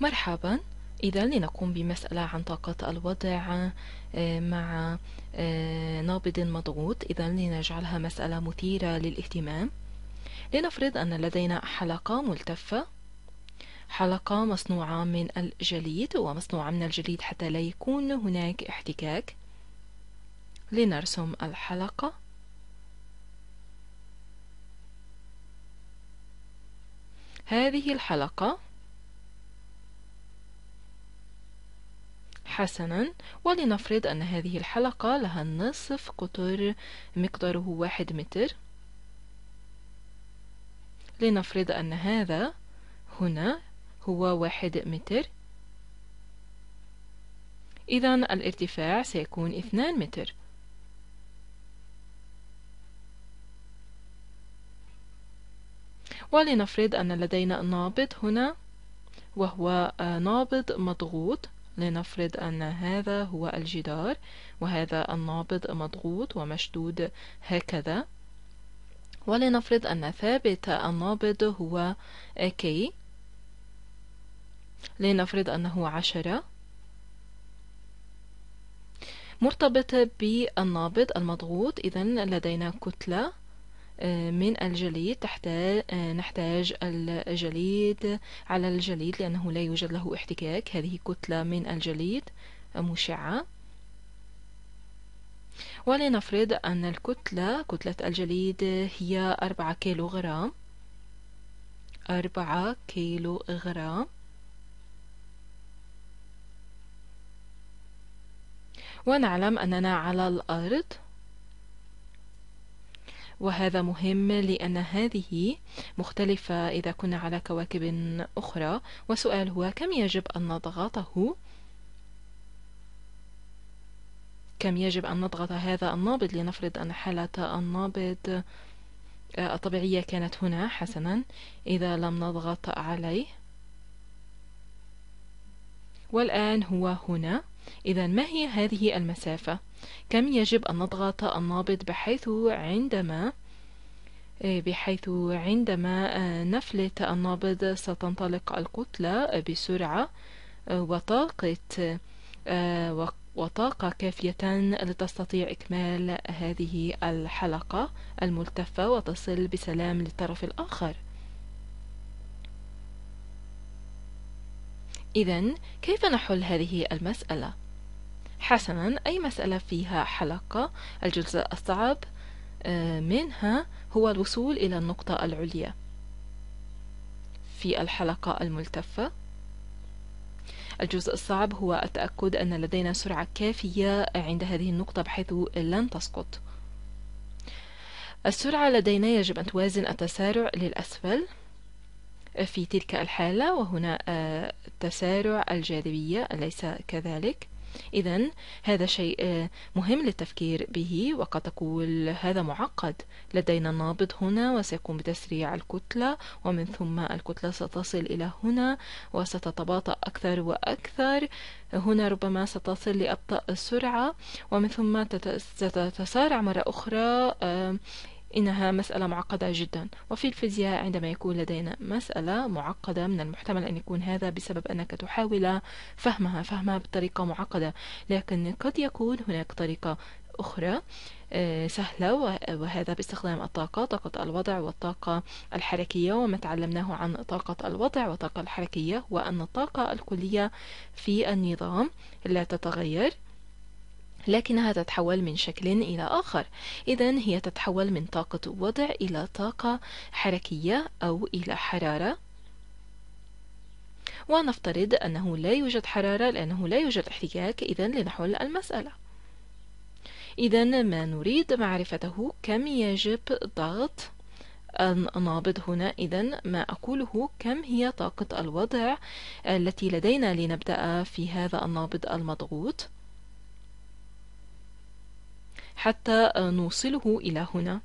مرحبا إذا لنقوم بمسألة عن طاقة الوضع آه، مع آه، نابض مضغوط إذا لنجعلها مسألة مثيرة للاهتمام لنفرض أن لدينا حلقة ملتفة حلقة مصنوعة من الجليد ومصنوعة من الجليد حتى لا يكون هناك احتكاك لنرسم الحلقة هذه الحلقة حسنا ولنفرض أن هذه الحلقة لها نصف قطر مقداره واحد متر لنفرض أن هذا هنا هو واحد متر إذا الارتفاع سيكون اثنان متر ولنفرض أن لدينا نابض هنا وهو آه، نابض مضغوط لنفرض أن هذا هو الجدار وهذا النابض مضغوط ومشدود هكذا ولنفرض أن ثابت النابض هو K لنفرض أنه عشرة مرتبط بالنابض المضغوط إذا لدينا كتلة آه، من الجليد آه، نحتاج الجليد على الجليد لأنه لا يوجد له احتكاك هذه كتلة من الجليد مشعة ولنفرض أن الكتلة كتلة الجليد هي أربعة كيلو غرام أربعة كيلو غرام ونعلم أننا على الأرض وهذا مهم لأن هذه مختلفة إذا كنا على كواكب أخرى وسؤال هو كم يجب أن نضغطه كم يجب أن نضغط هذا النابض لنفرض أن حالة النابض الطبيعية كانت هنا حسنا إذا لم نضغط عليه والآن هو هنا إذا ما هي هذه المسافة؟ كم يجب أن نضغط النابض بحيث عندما آه، بحيث عندما آه، نفلت النابض ستنطلق الكتلة بسرعة آه، وطاقة وطاقة كافية لتستطيع إكمال هذه الحلقة الملتفة وتصل بسلام للطرف الآخر إذا كيف نحل هذه المسألة؟ حسنا أي مسألة فيها حلقة الجزء الصعب آه، منها هو الوصول إلى النقطة العليا في الحلقة الملتفة الجزء الصعب هو التأكد أن لدينا سرعة كافية عند هذه النقطة بحيث لن تسقط السرعة لدينا يجب أن توازن التسارع للأسفل في تلك الحالة وهنا آه، تسارع الجاذبية أليس كذلك؟ إذا هذا شيء آه، مهم للتفكير به وقد تقول هذا معقد لدينا نابض هنا وسيقوم بتسريع الكتلة ومن ثم الكتلة ستصل إلى هنا وستتباطأ أكثر وأكثر هنا ربما ستصل لأبطأ السرعة ومن ثم ستتسارع مرة أخرى آه، إنها مسألة معقدة جدا وفي الفيزياء عندما يكون لدينا مسألة معقدة من المحتمل أن يكون هذا بسبب أنك تحاول فهمها فهمها بطريقة معقدة لكن قد يكون هناك طريقة أخرى آه، سهلة وهذا باستخدام الطاقة طاقة الوضع والطاقة الحركية وما تعلمناه عن طاقة الوضع والطاقة الحركية هو أن الطاقة الكلية في النظام لا تتغير لكنها تتحول من شكل إلى آخر إذا هي تتحول من طاقة وضع إلى طاقة حركية أو إلى حرارة ونفترض أنه لا يوجد حرارة لأنه لا يوجد احتكاك إذا لنحل المسألة إذا ما نريد معرفته كم يجب ضغط النابض هنا إذا ما أقوله كم هي طاقة الوضع التي لدينا لنبدأ في هذا النابض المضغوط حتى نوصله إلى هنا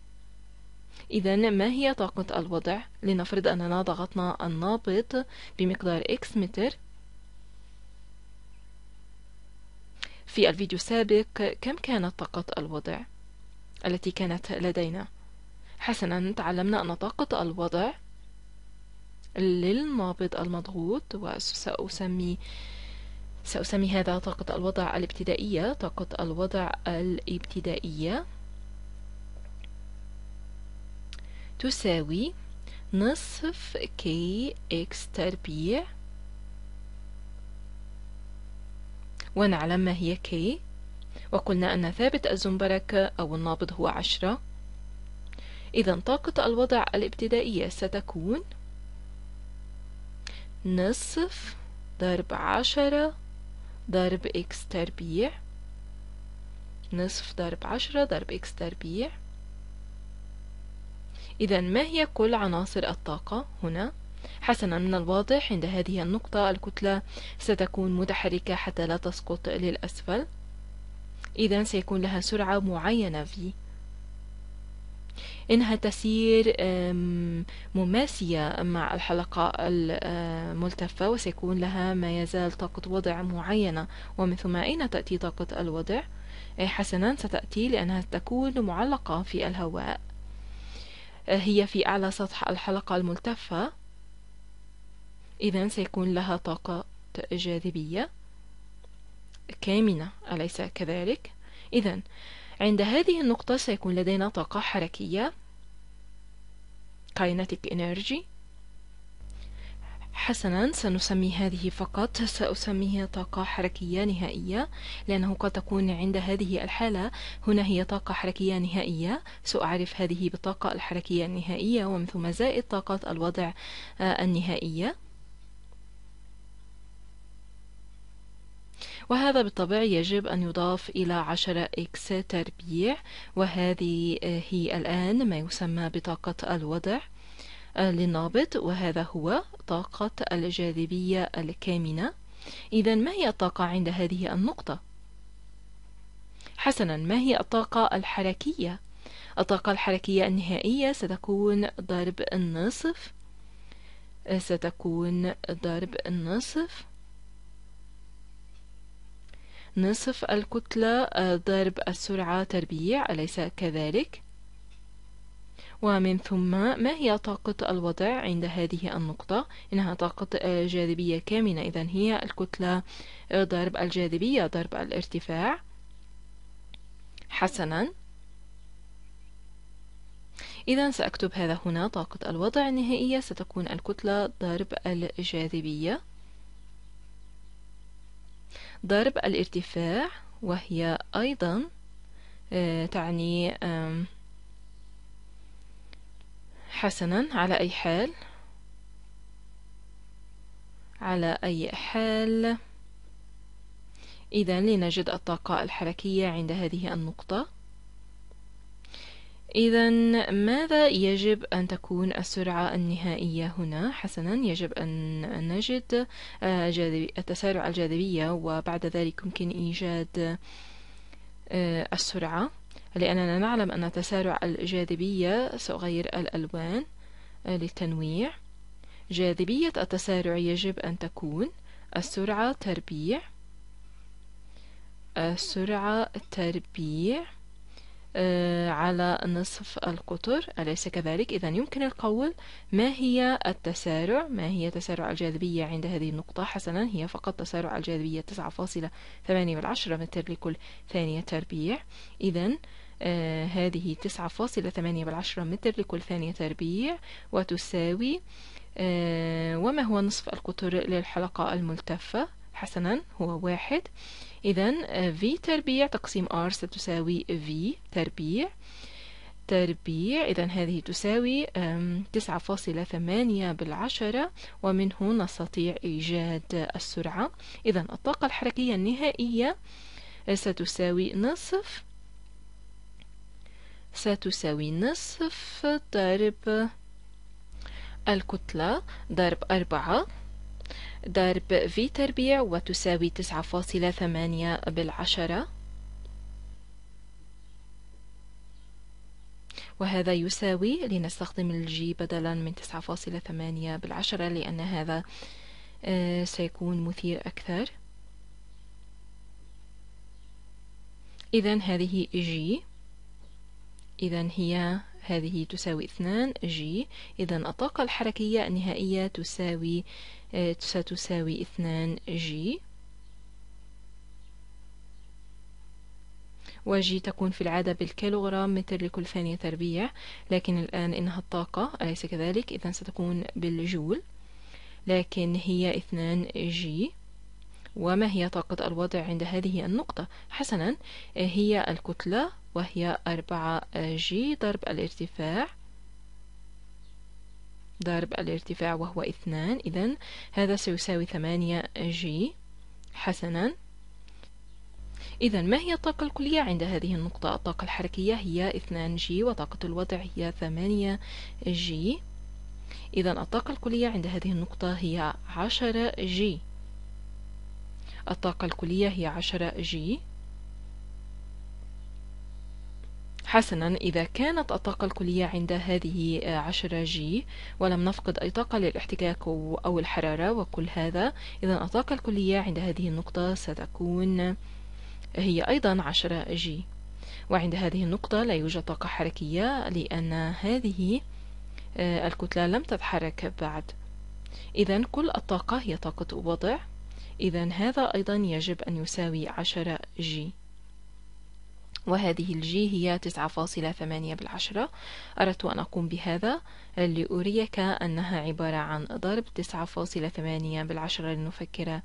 إذا ما هي طاقة الوضع؟ لنفرض أننا ضغطنا النابض بمقدار x متر في الفيديو السابق كم كانت طاقة الوضع التي كانت لدينا؟ حسنا تعلمنا أن طاقة الوضع للنابض المضغوط وسأسمي سأسمي هذا طاقة الوضع الابتدائية طاقة الوضع الابتدائية تساوي نصف كي اكس تربيع ونعلم ما هي كي وقلنا أن ثابت الزنبرك أو النابض هو عشرة إذا طاقة الوضع الابتدائية ستكون نصف ضرب عشرة ضرب إكس تربيع نصف ضرب عشرة ضرب إكس تربيع إذا ما هي كل عناصر الطاقة هنا؟ حسنا من الواضح عند هذه النقطة الكتلة ستكون متحركة حتى لا تسقط للأسفل إذا سيكون لها سرعة معينة في إنها تسير مماسية مع الحلقة الملتفة وسيكون لها ما يزال طاقة وضع معينة ومن ثم أين تأتي طاقة الوضع؟ حسنا ستأتي لأنها تكون معلقة في الهواء هي في أعلى سطح الحلقة الملتفة إذا سيكون لها طاقة جاذبية كامنة أليس كذلك؟ إذا عند هذه النقطة سيكون لدينا طاقة حركية kinetic energy حسنا سنسمي هذه فقط سأسميها طاقة حركية نهائية لأنه قد تكون عند هذه الحالة هنا هي طاقة حركية نهائية سأعرف هذه بالطاقة الحركية النهائية ومن ثم زائد طاقة الوضع آه، النهائية وهذا بالطبع يجب أن يضاف إلى 10 إكس تربيع وهذه آه، هي الآن ما يسمى بطاقة الوضع آه، للنابض وهذا هو طاقة الجاذبية الكامنة إذا ما هي الطاقة عند هذه النقطة؟ حسنا ما هي الطاقة الحركية؟ الطاقة الحركية النهائية ستكون ضرب النصف آه، ستكون ضرب النصف نصف الكتلة آه، ضرب السرعة تربيع أليس كذلك؟ ومن ثم ما هي طاقة الوضع عند هذه النقطة؟ إنها طاقة آه، جاذبية كامنة إذا هي الكتلة آه، ضرب الجاذبية ضرب الارتفاع حسنا إذا سأكتب هذا هنا طاقة الوضع النهائية ستكون الكتلة ضرب الجاذبية ضرب الارتفاع وهي أيضا آه، تعني حسنا على أي حال على أي حال إذا لنجد الطاقة الحركية عند هذه النقطة إذا ماذا يجب أن تكون السرعة النهائية هنا؟ حسنا يجب أن نجد آه، تسارع الجاذبية وبعد ذلك يمكن إيجاد آه، السرعة لأننا نعلم أن تسارع الجاذبية سأغير الألوان آه، للتنويع جاذبية التسارع يجب أن تكون السرعة تربيع السرعة تربيع آه، على نصف القطر أليس كذلك؟ إذا يمكن القول ما هي التسارع؟ ما هي تسارع الجاذبية عند هذه النقطة؟ حسنا هي فقط تسارع الجاذبية 9.8 بالعشرة متر لكل ثانية تربيع إذا آه، هذه 9.8 بالعشرة متر لكل ثانية تربيع وتساوي آه، وما هو نصف القطر للحلقة الملتفة؟ حسنا هو واحد إذا آه، v تربيع تقسيم r ستساوي v تربيع تربيع إذا هذه تساوي تسعة فاصلة ثمانية بالعشرة ومنه نستطيع إيجاد السرعة إذا الطاقة الحركية النهائية آه، ستساوي نصف ستساوي نصف ضرب الكتلة ضرب أربعة ضرب في تربيع وتساوي تسعة فاصلة ثمانية بالعشرة وهذا يساوي لنستخدم الجي بدلا من تسعة فاصلة ثمانية بالعشرة لأن هذا آه، سيكون مثير أكثر إذا هذه جي إذا هي هذه تساوي اثنان جي إذا الطاقة الحركية النهائية تساوي آه، ستساوي اثنان جي وجي تكون في العادة بالكيلوغرام متر لكل ثانية تربيع لكن الآن إنها الطاقة أليس كذلك إذا ستكون بالجول لكن هي اثنان جي وما هي طاقة الوضع عند هذه النقطة؟ حسنا آه، هي الكتلة وهي أربعة جي ضرب الارتفاع ضرب الارتفاع وهو اثنان إذا هذا سيساوي ثمانية جي حسنا إذا ما هي الطاقة الكلية عند هذه النقطة؟ الطاقة الحركية هي اثنان جي وطاقة الوضع هي ثمانية جي إذا الطاقة الكلية عند هذه النقطة هي عشرة جي الطاقة الكلية هي عشرة جي حسنا إذا كانت الطاقة الكلية عند هذه 10 جي ولم نفقد أي طاقة للاحتكاك أو الحرارة وكل هذا إذا الطاقة الكلية عند هذه النقطة ستكون هي أيضا 10 جي وعند هذه النقطة لا يوجد طاقة حركية لأن هذه آه، الكتلة لم تتحرك بعد إذا كل الطاقة هي طاقة وضع إذا هذا أيضا يجب أن يساوي 10 جي وهذه الجي هي تسعة فاصلة ثمانية بالعشرة أردت أن أقوم بهذا لأريك أنها عبارة عن ضرب تسعة فاصلة ثمانية بالعشرة لنفكر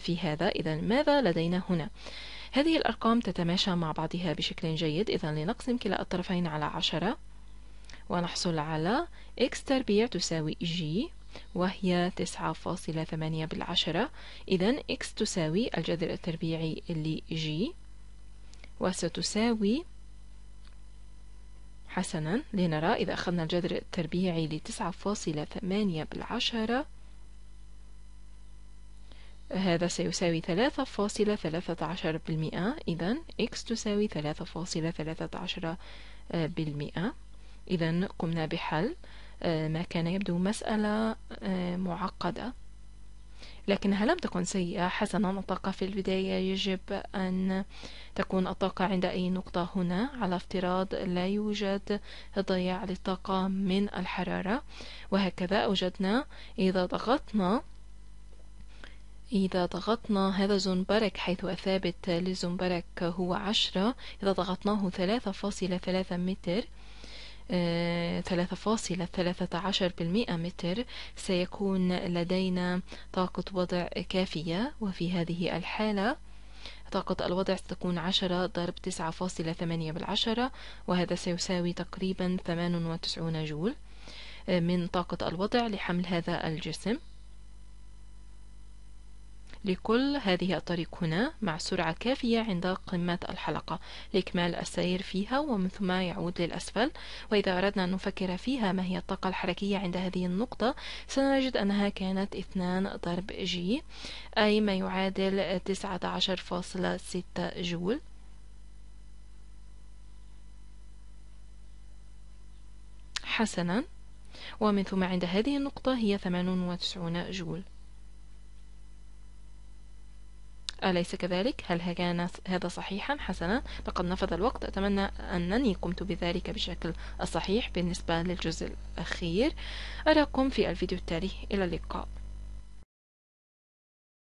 في هذا إذا ماذا لدينا هنا؟ هذه الأرقام تتماشى مع بعضها بشكل جيد إذا لنقسم كلا الطرفين على عشرة ونحصل على x تربيع تساوي g وهي تسعة فاصلة ثمانية بالعشرة إذا x تساوي الجذر التربيعي لg وستساوي حسنا لنرى إذا أخذنا الجذر التربيعي لتسعة فاصلة ثمانية بالعشرة هذا سيساوي ثلاثة فاصلة ثلاثة عشر بالمئة إذا x تساوي ثلاثة فاصلة ثلاثة عشر بالمئة إذا قمنا بحل آه، ما كان يبدو مسألة آه، معقدة لكنها لم تكن سيئة حسنا الطاقة في البداية يجب أن تكون الطاقة عند أي نقطة هنا على افتراض لا يوجد ضياع للطاقة من الحرارة وهكذا أوجدنا إذا ضغطنا إذا ضغطنا هذا الزنبرك حيث الثابت للزنبرك هو عشرة إذا ضغطناه ثلاثة فاصلة ثلاثة متر 3.13% متر سيكون لدينا طاقة وضع كافية وفي هذه الحالة طاقة الوضع ستكون عشرة ضرب تسعة فاصلة ثمانية بالعشرة وهذا سيساوي تقريبا ثمان وتسعون جول آه، من طاقة الوضع لحمل هذا الجسم لكل هذه الطريق هنا مع سرعة كافية عند قمة الحلقة لإكمال السير فيها ومن ثم يعود للأسفل وإذا أردنا أن نفكر فيها ما هي الطاقة الحركية عند هذه النقطة سنجد أنها كانت 2 ضرب جي أي ما يعادل 19.6 جول حسنا ومن ثم عند هذه النقطة هي 98 جول أليس كذلك؟ هل كان هذا صحيحا؟ حسنا لقد نفذ الوقت أتمنى أنني قمت بذلك بشكل الصحيح بالنسبة للجزء الأخير أراكم في الفيديو التالي إلى اللقاء